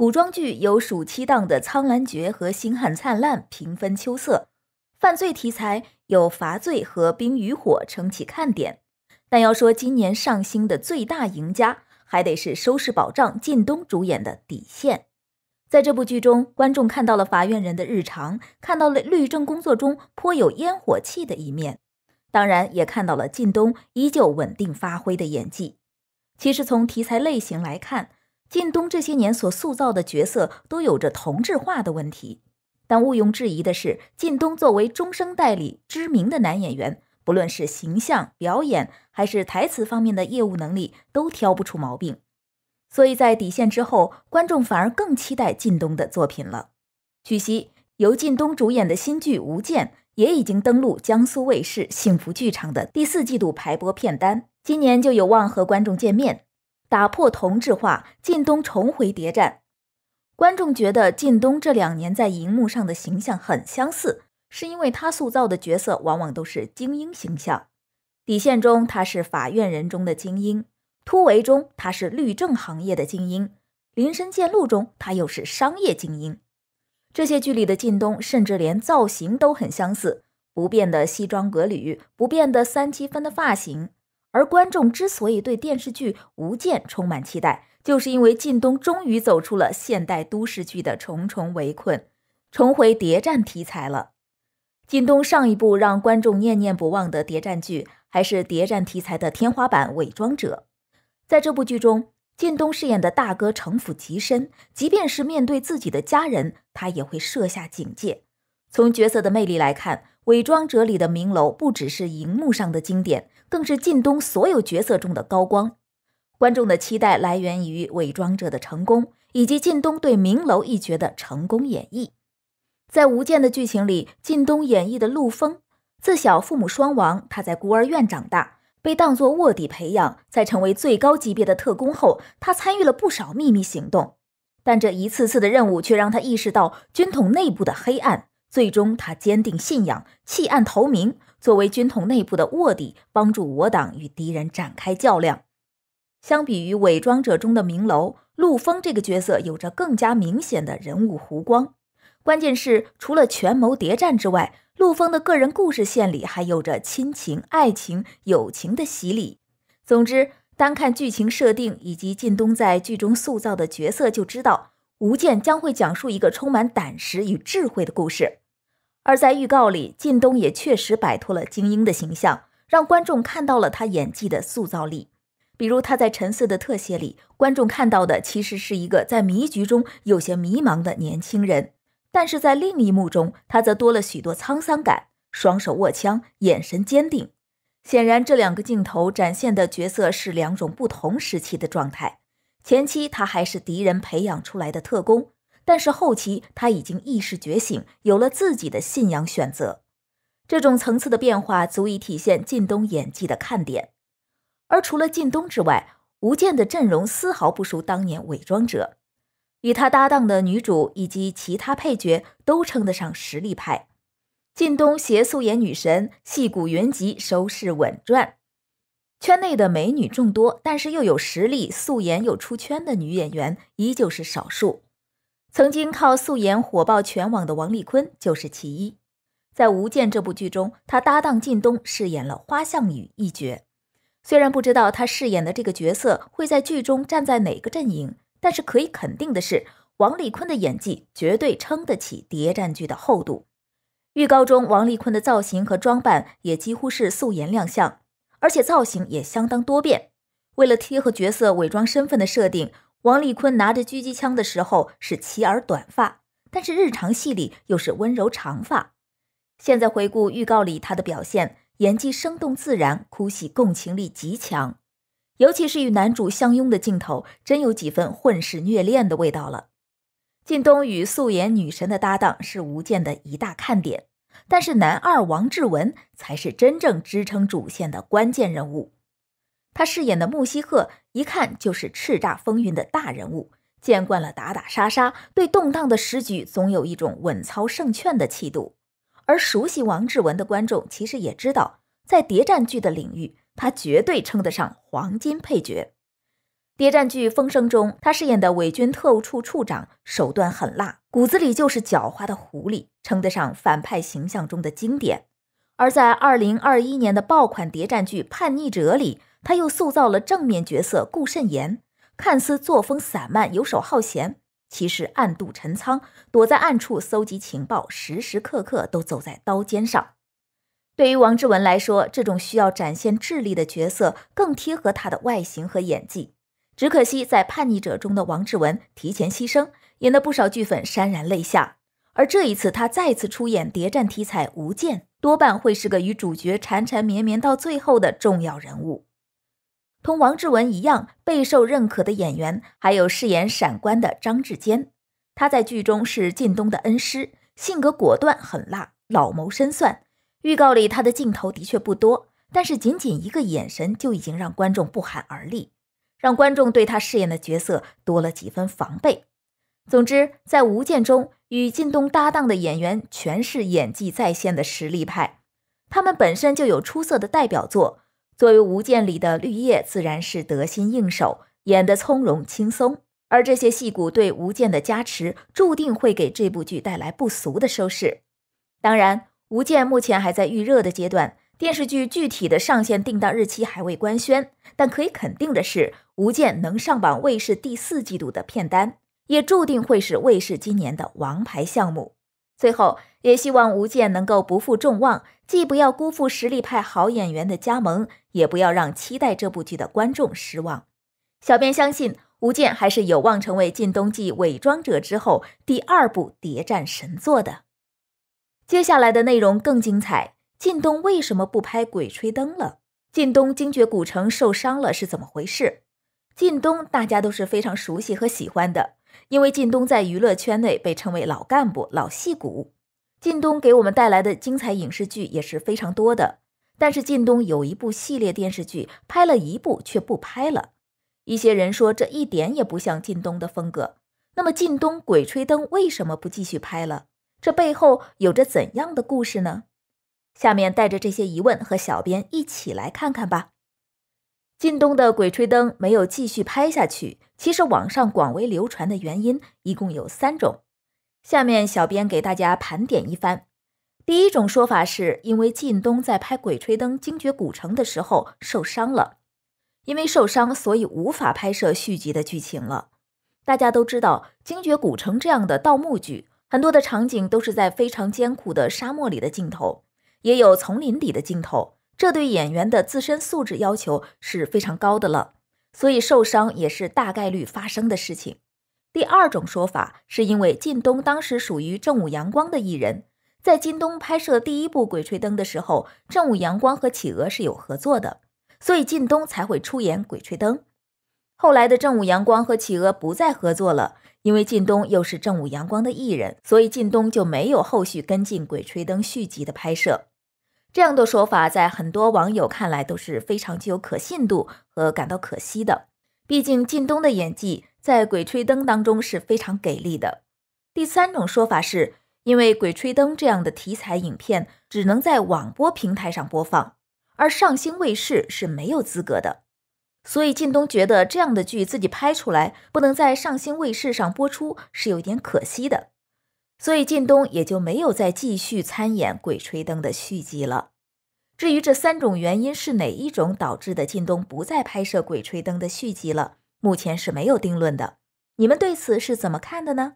古装剧有暑期档的《苍兰诀》和《星汉灿烂》平分秋色，犯罪题材有《罚罪》和《冰与火》撑起看点。但要说今年上星的最大赢家，还得是收视保障靳东主演的《底线》。在这部剧中，观众看到了法院人的日常，看到了律政工作中颇有烟火气的一面，当然也看到了靳东依旧稳定发挥的演技。其实从题材类型来看，靳东这些年所塑造的角色都有着同质化的问题，但毋庸置疑的是，靳东作为中生代里知名的男演员，不论是形象、表演还是台词方面的业务能力，都挑不出毛病。所以在底线之后，观众反而更期待靳东的作品了。据悉，由靳东主演的新剧《无间》也已经登陆江苏卫视幸福剧场的第四季度排播片单，今年就有望和观众见面。打破同质化，靳东重回谍战。观众觉得靳东这两年在荧幕上的形象很相似，是因为他塑造的角色往往都是精英形象。底线中他是法院人中的精英，突围中他是律政行业的精英，林深见鹿中他又是商业精英。这些剧里的靳东，甚至连造型都很相似，不变的西装革履，不变的三七分的发型。而观众之所以对电视剧《无间》充满期待，就是因为靳东终于走出了现代都市剧的重重围困，重回谍战题材了。靳东上一部让观众念念不忘的谍战剧，还是谍战题材的天花板《伪装者》。在这部剧中，靳东饰演的大哥城府极深，即便是面对自己的家人，他也会设下警戒。从角色的魅力来看，《伪装者》里的明楼不只是荧幕上的经典。更是靳东所有角色中的高光，观众的期待来源于伪装者的成功，以及靳东对明楼一角的成功演绎。在吴间》的剧情里，靳东演绎的陆枫，自小父母双亡，他在孤儿院长大，被当作卧底培养。在成为最高级别的特工后，他参与了不少秘密行动，但这一次次的任务却让他意识到军统内部的黑暗。最终，他坚定信仰，弃暗投明，作为军统内部的卧底，帮助我党与敌人展开较量。相比于伪装者中的明楼，陆风这个角色有着更加明显的人物弧光。关键是，除了权谋谍战之外，陆风的个人故事线里还有着亲情、爱情、友情的洗礼。总之，单看剧情设定以及靳东在剧中塑造的角色，就知道。吴健将会讲述一个充满胆识与智慧的故事，而在预告里，靳东也确实摆脱了精英的形象，让观众看到了他演技的塑造力。比如他在沉思的特写里，观众看到的其实是一个在迷局中有些迷茫的年轻人；但是在另一幕中，他则多了许多沧桑感，双手握枪，眼神坚定。显然，这两个镜头展现的角色是两种不同时期的状态。前期他还是敌人培养出来的特工，但是后期他已经意识觉醒，有了自己的信仰选择。这种层次的变化足以体现靳东演技的看点。而除了靳东之外，吴建的阵容丝毫不输当年《伪装者》，与他搭档的女主以及其他配角都称得上实力派。靳东携素颜女神戏骨云集，收视稳赚。圈内的美女众多，但是又有实力、素颜又出圈的女演员依旧是少数。曾经靠素颜火爆全网的王丽坤就是其一。在《无间》这部剧中，她搭档靳东饰演了花向雨一角。虽然不知道她饰演的这个角色会在剧中站在哪个阵营，但是可以肯定的是，王丽坤的演技绝对撑得起谍战剧的厚度。预告中，王丽坤的造型和装扮也几乎是素颜亮相。而且造型也相当多变，为了贴合角色伪装身份的设定，王丽坤拿着狙击枪的时候是齐耳短发，但是日常戏里又是温柔长发。现在回顾预告里他的表现，演技生动自然，哭戏共情力极强，尤其是与男主相拥的镜头，真有几分混世虐恋的味道了。靳东与素颜女神的搭档是吴健的一大看点。但是男二王志文才是真正支撑主线的关键人物，他饰演的穆西赫一看就是叱咤风云的大人物，见惯了打打杀杀，对动荡的时局总有一种稳操胜券的气度。而熟悉王志文的观众其实也知道，在谍战剧的领域，他绝对称得上黄金配角。谍战剧《风声》中，他饰演的伪军特务处处长手段狠辣，骨子里就是狡猾的狐狸，称得上反派形象中的经典。而在2021年的爆款谍战剧《叛逆者》里，他又塑造了正面角色顾慎言，看似作风散漫、游手好闲，其实暗度陈仓，躲在暗处搜集情报，时时刻刻都走在刀尖上。对于王志文来说，这种需要展现智力的角色更贴合他的外形和演技。只可惜，在叛逆者中的王志文提前牺牲，引得不少剧粉潸然泪下。而这一次，他再次出演谍战题材《无间》，多半会是个与主角缠缠绵绵到最后的重要人物。同王志文一样备受认可的演员，还有饰演闪官的张志坚。他在剧中是靳东的恩师，性格果断狠辣，老谋深算。预告里他的镜头的确不多，但是仅仅一个眼神就已经让观众不寒而栗。让观众对他饰演的角色多了几分防备。总之，在《无间》中与靳东搭档的演员全是演技在线的实力派，他们本身就有出色的代表作。作为《无间》里的绿叶，自然是得心应手，演得从容轻松。而这些戏骨对《无间》的加持，注定会给这部剧带来不俗的收视。当然，《无间》目前还在预热的阶段，电视剧具体的上线定档日期还未官宣，但可以肯定的是。吴建能上榜卫视第四季度的片单，也注定会是卫视今年的王牌项目。最后，也希望吴建能够不负众望，既不要辜负实力派好演员的加盟，也不要让期待这部剧的观众失望。小编相信，吴建还是有望成为靳东继《伪装者》之后第二部谍战神作的。接下来的内容更精彩。靳东为什么不拍《鬼吹灯》了？靳东惊觉古城受伤了，是怎么回事？靳东大家都是非常熟悉和喜欢的，因为靳东在娱乐圈内被称为老干部、老戏骨。靳东给我们带来的精彩影视剧也是非常多的，但是靳东有一部系列电视剧拍了一部却不拍了，一些人说这一点也不像靳东的风格。那么靳东《鬼吹灯》为什么不继续拍了？这背后有着怎样的故事呢？下面带着这些疑问和小编一起来看看吧。靳东的《鬼吹灯》没有继续拍下去，其实网上广为流传的原因一共有三种，下面小编给大家盘点一番。第一种说法是因为靳东在拍《鬼吹灯·精绝古城》的时候受伤了，因为受伤所以无法拍摄续集的剧情了。大家都知道，《精绝古城》这样的盗墓剧，很多的场景都是在非常艰苦的沙漠里的镜头，也有丛林里的镜头。这对演员的自身素质要求是非常高的了，所以受伤也是大概率发生的事情。第二种说法是因为靳东当时属于正午阳光的艺人，在靳东拍摄第一部《鬼吹灯》的时候，正午阳光和企鹅是有合作的，所以靳东才会出演《鬼吹灯》。后来的正午阳光和企鹅不再合作了，因为靳东又是正午阳光的艺人，所以靳东就没有后续跟进《鬼吹灯》续集的拍摄。这样的说法在很多网友看来都是非常具有可信度和感到可惜的。毕竟靳东的演技在《鬼吹灯》当中是非常给力的。第三种说法是因为《鬼吹灯》这样的题材影片只能在网播平台上播放，而上星卫视是没有资格的。所以靳东觉得这样的剧自己拍出来不能在上星卫视上播出是有点可惜的。所以靳东也就没有再继续参演《鬼吹灯》的续集了。至于这三种原因是哪一种导致的靳东不再拍摄《鬼吹灯》的续集了，目前是没有定论的。你们对此是怎么看的呢？